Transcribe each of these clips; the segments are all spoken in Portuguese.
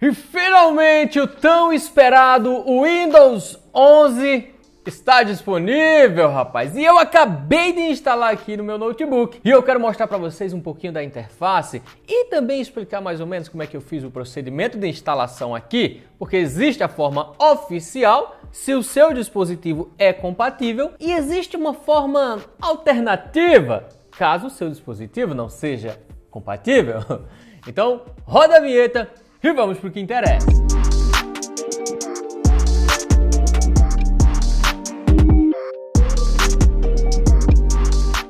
E finalmente o tão esperado Windows 11 está disponível, rapaz. E eu acabei de instalar aqui no meu notebook. E eu quero mostrar para vocês um pouquinho da interface e também explicar mais ou menos como é que eu fiz o procedimento de instalação aqui, porque existe a forma oficial se o seu dispositivo é compatível e existe uma forma alternativa caso o seu dispositivo não seja compatível. Então, roda a vinheta e vamos pro que interessa.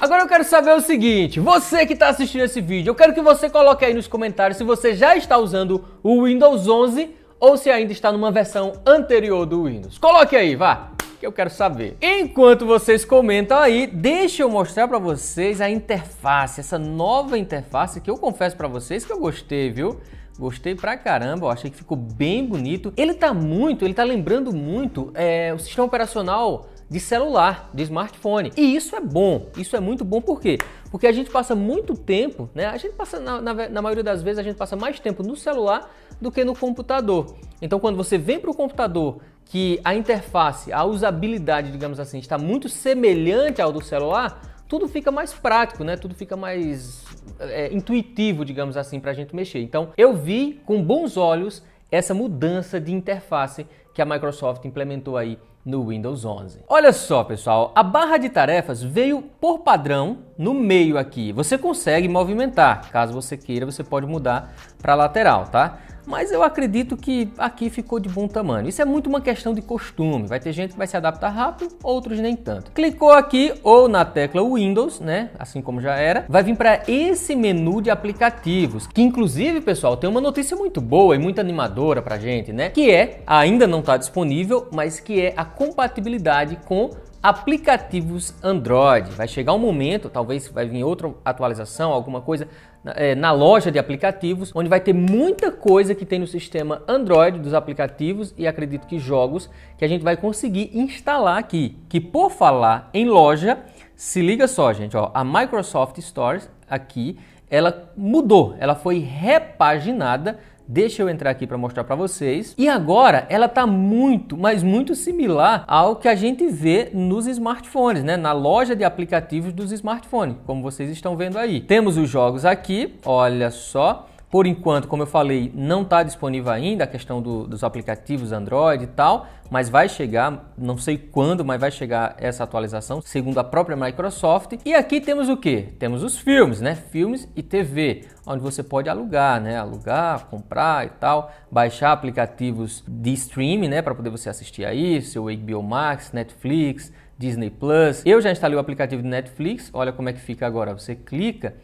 Agora eu quero saber o seguinte, você que está assistindo esse vídeo, eu quero que você coloque aí nos comentários se você já está usando o Windows 11 ou se ainda está numa versão anterior do Windows. Coloque aí, vá, que eu quero saber. Enquanto vocês comentam aí, deixa eu mostrar para vocês a interface, essa nova interface que eu confesso para vocês que eu gostei, viu? Gostei pra caramba, achei que ficou bem bonito. Ele tá muito, ele tá lembrando muito é, o sistema operacional de celular, de smartphone. E isso é bom, isso é muito bom por quê? Porque a gente passa muito tempo, né? A gente passa, na, na, na maioria das vezes, a gente passa mais tempo no celular do que no computador. Então, quando você vem para o computador que a interface, a usabilidade, digamos assim, está muito semelhante ao do celular, tudo fica mais prático, né? Tudo fica mais é, intuitivo, digamos assim, para a gente mexer. Então, eu vi com bons olhos essa mudança de interface que a Microsoft implementou aí no Windows 11. Olha só, pessoal, a barra de tarefas veio por padrão no meio aqui. Você consegue movimentar, caso você queira, você pode mudar para lateral, tá? mas eu acredito que aqui ficou de bom tamanho. Isso é muito uma questão de costume, vai ter gente que vai se adaptar rápido, outros nem tanto. Clicou aqui ou na tecla Windows, né, assim como já era, vai vir para esse menu de aplicativos, que inclusive, pessoal, tem uma notícia muito boa e muito animadora pra gente, né, que é, ainda não está disponível, mas que é a compatibilidade com aplicativos Android. Vai chegar um momento, talvez vai vir outra atualização, alguma coisa é, na loja de aplicativos, onde vai ter muita coisa que tem no sistema Android dos aplicativos e acredito que jogos que a gente vai conseguir instalar aqui. Que por falar em loja, se liga só, gente, ó, a Microsoft Store aqui, ela mudou, ela foi repaginada Deixa eu entrar aqui para mostrar para vocês. E agora ela está muito, mas muito similar ao que a gente vê nos smartphones, né? Na loja de aplicativos dos smartphones, como vocês estão vendo aí. Temos os jogos aqui, olha só. Por enquanto, como eu falei, não está disponível ainda a questão do, dos aplicativos Android e tal, mas vai chegar, não sei quando, mas vai chegar essa atualização, segundo a própria Microsoft. E aqui temos o que? Temos os filmes, né? Filmes e TV, onde você pode alugar, né? Alugar, comprar e tal, baixar aplicativos de streaming, né? Para poder você assistir aí, seu HBO Max, Netflix, Disney Plus. Eu já instalei o aplicativo de Netflix, olha como é que fica agora. Você clica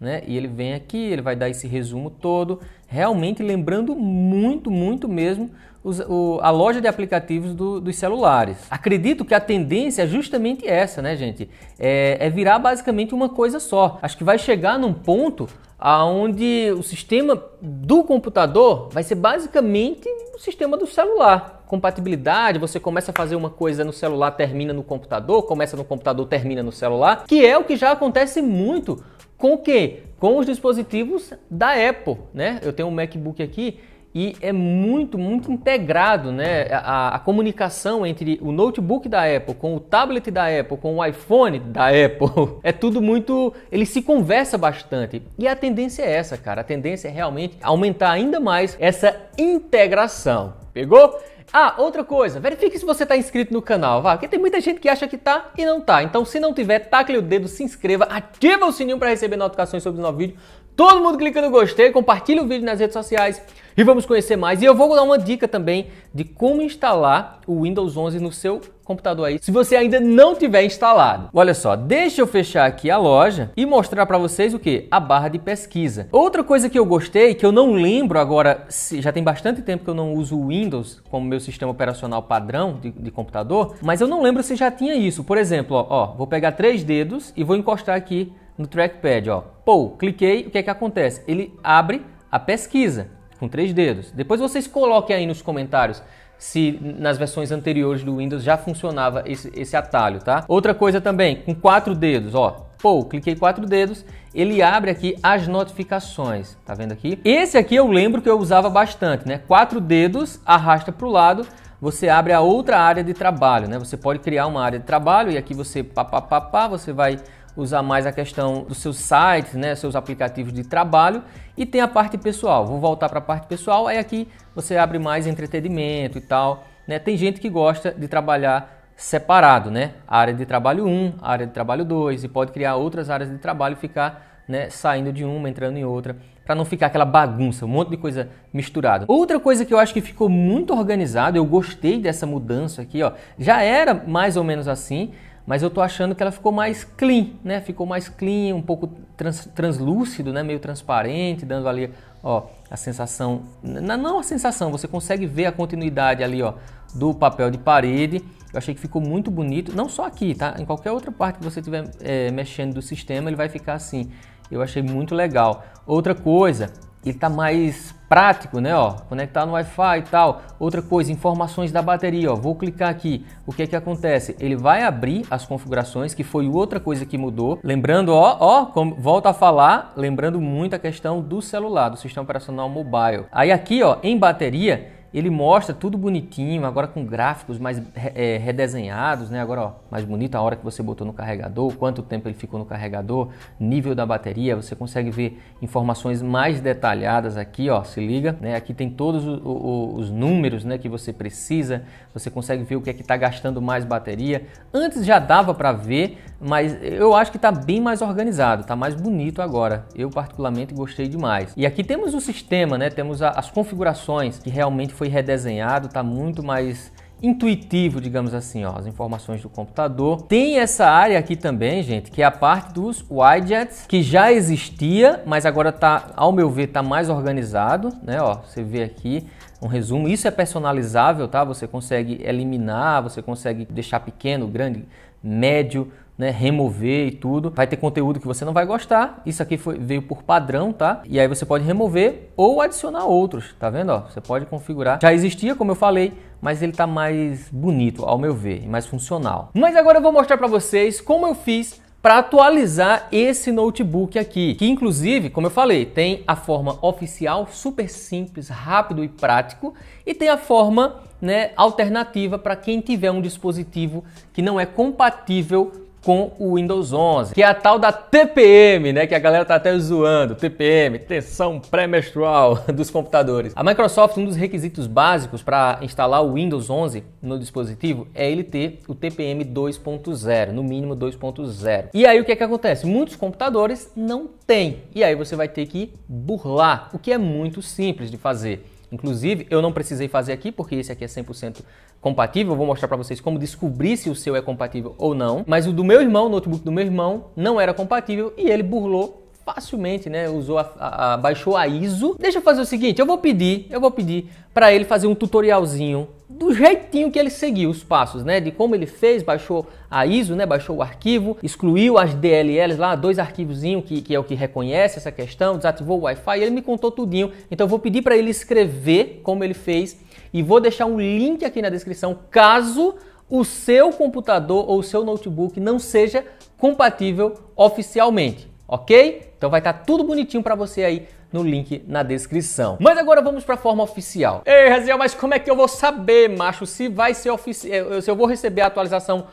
né? E ele vem aqui, ele vai dar esse resumo todo, realmente lembrando muito, muito mesmo os, o, a loja de aplicativos do, dos celulares. Acredito que a tendência é justamente essa, né, gente? É, é virar basicamente uma coisa só. Acho que vai chegar num ponto aonde o sistema do computador vai ser basicamente o sistema do celular. Compatibilidade, você começa a fazer uma coisa no celular, termina no computador, começa no computador, termina no celular, que é o que já acontece muito com o quê? Com os dispositivos da Apple, né? Eu tenho um MacBook aqui e é muito, muito integrado, né? A, a, comunicação entre o notebook da Apple, com o tablet da Apple, com o iPhone da Apple, é tudo muito. Ele se conversa bastante. E a tendência é essa, cara. A tendência é realmente aumentar ainda mais essa integração. Pegou? Ah, outra coisa, verifique se você está inscrito no canal, vá, porque tem muita gente que acha que tá e não tá. Então, se não tiver, tacle o dedo, se inscreva, ativa o sininho para receber notificações sobre o novos vídeos, Todo mundo clica no gostei, compartilha o vídeo nas redes sociais e vamos conhecer mais. E eu vou dar uma dica também de como instalar o Windows 11 no seu computador aí, se você ainda não tiver instalado. Olha só, deixa eu fechar aqui a loja e mostrar para vocês o que? A barra de pesquisa. Outra coisa que eu gostei, que eu não lembro agora, já tem bastante tempo que eu não uso o Windows como meu sistema operacional padrão de, de computador, mas eu não lembro se já tinha isso. Por exemplo, ó, ó, vou pegar três dedos e vou encostar aqui no trackpad, ó. Pou, cliquei, o que é que acontece? Ele abre a pesquisa com três dedos. Depois vocês coloquem aí nos comentários se nas versões anteriores do Windows já funcionava esse, esse atalho, tá? Outra coisa também, com quatro dedos, ó. Pô, cliquei quatro dedos, ele abre aqui as notificações, tá vendo aqui? Esse aqui eu lembro que eu usava bastante, né? Quatro dedos, arrasta para o lado, você abre a outra área de trabalho, né? Você pode criar uma área de trabalho e aqui você pá, pá, pá, pá você vai usar mais a questão dos seus sites, né, seus aplicativos de trabalho e tem a parte pessoal. Vou voltar para a parte pessoal, aí aqui você abre mais entretenimento e tal, né? Tem gente que gosta de trabalhar separado, né? Área de trabalho 1, área de trabalho 2 e pode criar outras áreas de trabalho e ficar, né, saindo de uma, entrando em outra, para não ficar aquela bagunça, um monte de coisa misturada. Outra coisa que eu acho que ficou muito organizado, eu gostei dessa mudança aqui, ó. Já era mais ou menos assim, mas eu tô achando que ela ficou mais clean, né? Ficou mais clean, um pouco trans, translúcido, né? Meio transparente, dando ali, ó, a sensação, não a sensação, você consegue ver a continuidade ali, ó, do papel de parede. Eu achei que ficou muito bonito, não só aqui, tá? Em qualquer outra parte que você estiver é, eh, mexendo do sistema, ele vai ficar assim. Eu achei muito legal. Outra coisa, ele tá mais prático, né, ó, conectar no Wi-Fi e tal. Outra coisa, informações da bateria, ó, vou clicar aqui, o que é que acontece? Ele vai abrir as configurações, que foi outra coisa que mudou. Lembrando, ó, ó, como, volta a falar, lembrando muito a questão do celular, do sistema operacional mobile. Aí aqui, ó, em bateria, ele mostra tudo bonitinho, agora com gráficos mais é, redesenhados, né? Agora, ó, mais bonito a hora que você botou no carregador, quanto tempo ele ficou no carregador, nível da bateria, você consegue ver informações mais detalhadas aqui, ó, se liga, né? Aqui tem todos os, os números, né, que você precisa, você consegue ver o que é que está gastando mais bateria. Antes já dava para ver, mas eu acho que está bem mais organizado, está mais bonito agora. Eu particularmente gostei demais. E aqui temos o sistema, né? Temos a, as configurações que realmente foi redesenhado, está muito mais intuitivo, digamos assim, ó, as informações do computador. Tem essa área aqui também, gente, que é a parte dos widgets, que já existia, mas agora tá, ao meu ver, tá mais organizado, né, ó, você vê aqui um resumo. Isso é personalizável, tá? Você consegue eliminar, você consegue deixar pequeno, grande, médio, né, remover e tudo. Vai ter conteúdo que você não vai gostar. Isso aqui foi, veio por padrão, tá? E aí você pode remover ou adicionar outros, tá vendo? Ó, você pode configurar. Já existia, como eu falei, mas ele tá mais bonito, ao meu ver, e mais funcional. Mas agora eu vou mostrar para vocês como eu fiz para atualizar esse notebook aqui, que inclusive, como eu falei, tem a forma oficial, super simples, rápido e prático, e tem a forma né, alternativa para quem tiver um dispositivo que não é compatível com o Windows 11, que é a tal da TPM, né, que a galera tá até zoando, TPM, tensão pré-menstrual dos computadores. A Microsoft, um dos requisitos básicos para instalar o Windows 11 no dispositivo é ele ter o TPM 2.0, no mínimo 2.0. E aí o que é que acontece? Muitos computadores não têm. E aí você vai ter que burlar, o que é muito simples de fazer. Inclusive, eu não precisei fazer aqui, porque esse aqui é 100% compatível. Eu vou mostrar para vocês como descobrir se o seu é compatível ou não. Mas o do meu irmão, o notebook do meu irmão, não era compatível e ele burlou facilmente, né, usou a, a, a, baixou a ISO. Deixa eu fazer o seguinte, eu vou pedir, eu vou pedir para ele fazer um tutorialzinho do jeitinho que ele seguiu os passos, né, de como ele fez, baixou a ISO, né, baixou o arquivo, excluiu as DLLs lá, dois arquivozinhos que, que é o que reconhece essa questão, desativou o Wi-Fi, ele me contou tudinho. Então eu vou pedir para ele escrever como ele fez e vou deixar um link aqui na descrição caso o seu computador ou o seu notebook não seja compatível oficialmente ok? Então vai estar tá tudo bonitinho para você aí no link na descrição. Mas agora vamos para a forma oficial. Ei, Raziel, mas como é que eu vou saber, macho, se vai ser oficial, se eu vou receber a atualização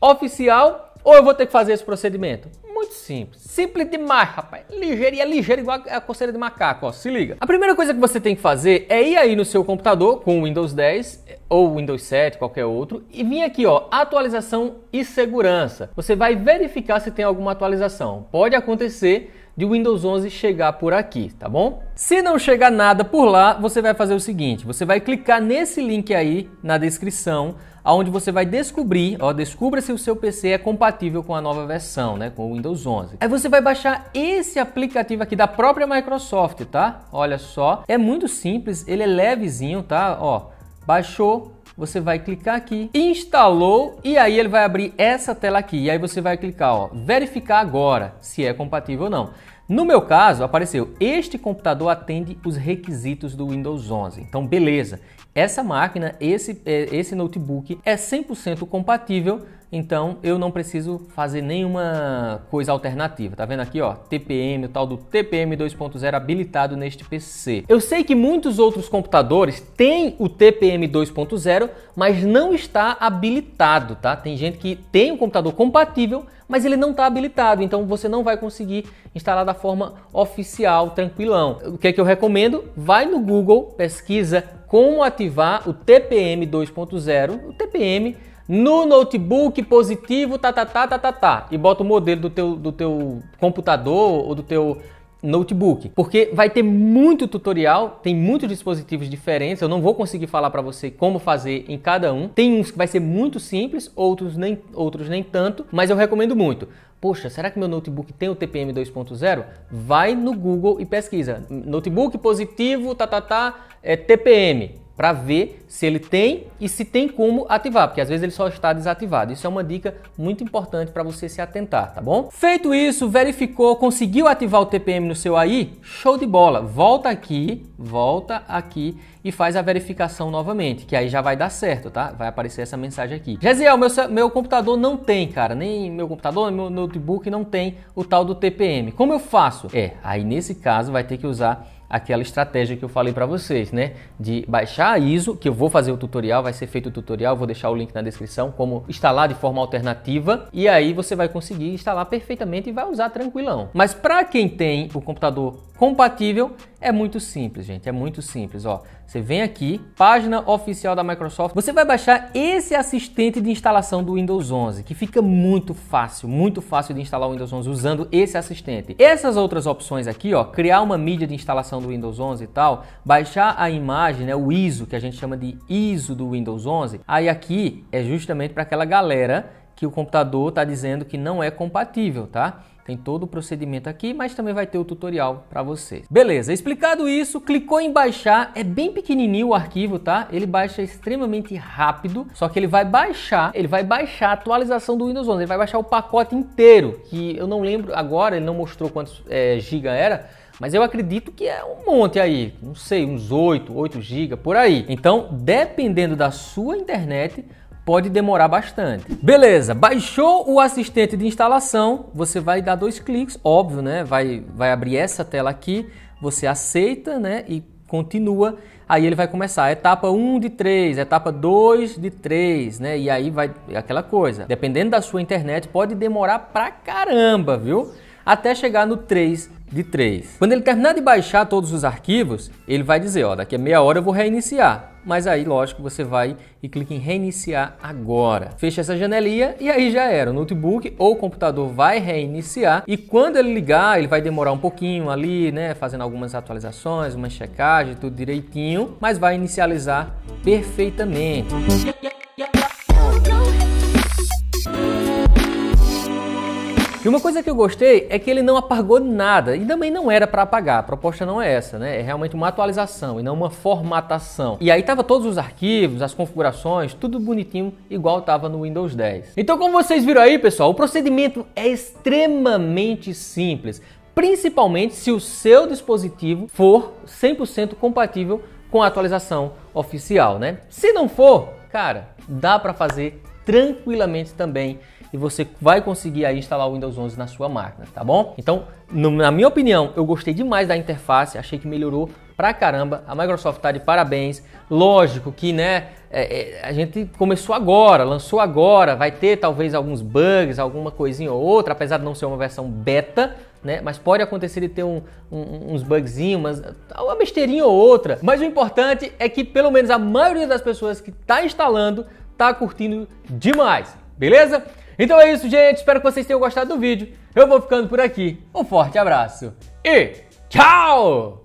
oficial ou eu vou ter que fazer esse procedimento? Muito simples. Simples demais, rapaz. Ligeiro e é ligeiro igual a coceira de macaco, ó. Se liga. A primeira coisa que você tem que fazer é ir aí no seu computador com o Windows 10 ou Windows 7, qualquer outro, e vir aqui, ó, atualização e segurança. Você vai verificar se tem alguma atualização. Pode acontecer de Windows 11 chegar por aqui, tá bom? Se não chegar nada por lá, você vai fazer o seguinte, você vai clicar nesse link aí na descrição onde você vai descobrir, ó, descubra se o seu PC é compatível com a nova versão, né, com o Windows 11. Aí você vai baixar esse aplicativo aqui da própria Microsoft, tá? Olha só, é muito simples, ele é levezinho, tá? Ó, baixou, você vai clicar aqui, instalou e aí ele vai abrir essa tela aqui. E aí você vai clicar, ó, verificar agora se é compatível ou não. No meu caso, apareceu, este computador atende os requisitos do Windows 11. Então, beleza. Essa máquina, esse, é, esse notebook é 100% compatível, então eu não preciso fazer nenhuma coisa alternativa. Tá vendo aqui, ó, TPM, o tal do TPM 2.0 habilitado neste PC. Eu sei que muitos outros computadores têm o TPM 2.0, mas não está habilitado, tá? Tem gente que tem um computador compatível, mas ele não está habilitado, então você não vai conseguir instalar da forma oficial, tranquilão. O que é que eu recomendo? Vai no Google, pesquisa como ativar o TPM 2.0, o TPM no notebook positivo, tá, tá, tá, tá, tá, tá, e bota o modelo do teu, do teu computador ou do teu notebook, porque vai ter muito tutorial, tem muitos dispositivos diferentes, eu não vou conseguir falar para você como fazer em cada um. Tem uns que vai ser muito simples, outros nem outros nem tanto, mas eu recomendo muito. Poxa, será que meu notebook tem o TPM 2.0? Vai no Google e pesquisa. Notebook positivo, tá, tá, tá, é, TPM para ver se ele tem e se tem como ativar, porque às vezes ele só está desativado. Isso é uma dica muito importante para você se atentar, tá bom? Feito isso, verificou, conseguiu ativar o TPM no seu AI? Show de bola! Volta aqui, volta aqui e faz a verificação novamente, que aí já vai dar certo, tá? Vai aparecer essa mensagem aqui. Jaziel, meu, meu computador não tem, cara, nem meu computador, meu notebook não tem o tal do TPM. Como eu faço? É, aí nesse caso vai ter que usar aquela estratégia que eu falei para vocês, né? De baixar a ISO, que eu vou fazer o tutorial, vai ser feito o tutorial, vou deixar o link na descrição, como instalar de forma alternativa, e aí você vai conseguir instalar perfeitamente e vai usar tranquilão. Mas para quem tem o computador compatível, é muito simples, gente, é muito simples, ó. Você vem aqui, página oficial da Microsoft, você vai baixar esse assistente de instalação do Windows 11, que fica muito fácil, muito fácil de instalar o Windows 11 usando esse assistente. Essas outras opções aqui, ó, criar uma mídia de instalação do Windows 11 e tal, baixar a imagem, né, o ISO, que a gente chama de ISO do Windows 11, aí aqui é justamente para aquela galera que o computador está dizendo que não é compatível, tá? Tem todo o procedimento aqui, mas também vai ter o tutorial para vocês. Beleza, explicado isso, clicou em baixar, é bem pequenininho o arquivo, tá? Ele baixa extremamente rápido, só que ele vai baixar, ele vai baixar a atualização do Windows 11, ele vai baixar o pacote inteiro, que eu não lembro agora, ele não mostrou quantos é, giga era, mas eu acredito que é um monte aí, não sei, uns 8, 8 giga, por aí. Então, dependendo da sua internet, pode demorar bastante. Beleza, baixou o assistente de instalação, você vai dar dois cliques, óbvio, né? Vai, vai abrir essa tela aqui, você aceita, né? E continua. Aí ele vai começar etapa 1 de 3, etapa 2 de 3, né? E aí vai é aquela coisa. Dependendo da sua internet, pode demorar pra caramba, viu? Até chegar no 3 de 3. Quando ele terminar de baixar todos os arquivos, ele vai dizer, ó, daqui a meia hora eu vou reiniciar mas aí, lógico, você vai e clica em reiniciar agora. Fecha essa janelinha e aí já era. O notebook ou o computador vai reiniciar e quando ele ligar, ele vai demorar um pouquinho ali, né, fazendo algumas atualizações, uma checagem, tudo direitinho, mas vai inicializar perfeitamente. E uma coisa que eu gostei é que ele não apagou nada, e também não era para apagar, a proposta não é essa, né? É realmente uma atualização e não uma formatação. E aí tava todos os arquivos, as configurações, tudo bonitinho, igual tava no Windows 10. Então, como vocês viram aí, pessoal, o procedimento é extremamente simples, principalmente se o seu dispositivo for 100% compatível com a atualização oficial, né? Se não for, cara, dá para fazer tranquilamente também e você vai conseguir aí instalar o Windows 11 na sua máquina, tá bom? Então, no, na minha opinião, eu gostei demais da interface, achei que melhorou pra caramba. A Microsoft tá de parabéns. Lógico que, né, é, é, a gente começou agora, lançou agora, vai ter talvez alguns bugs, alguma coisinha ou outra, apesar de não ser uma versão beta, né? Mas pode acontecer de ter um, um, uns bugzinhos, uma besteirinha ou outra. Mas o importante é que pelo menos a maioria das pessoas que está instalando está curtindo demais, beleza? Então é isso, gente. Espero que vocês tenham gostado do vídeo. Eu vou ficando por aqui. Um forte abraço e tchau!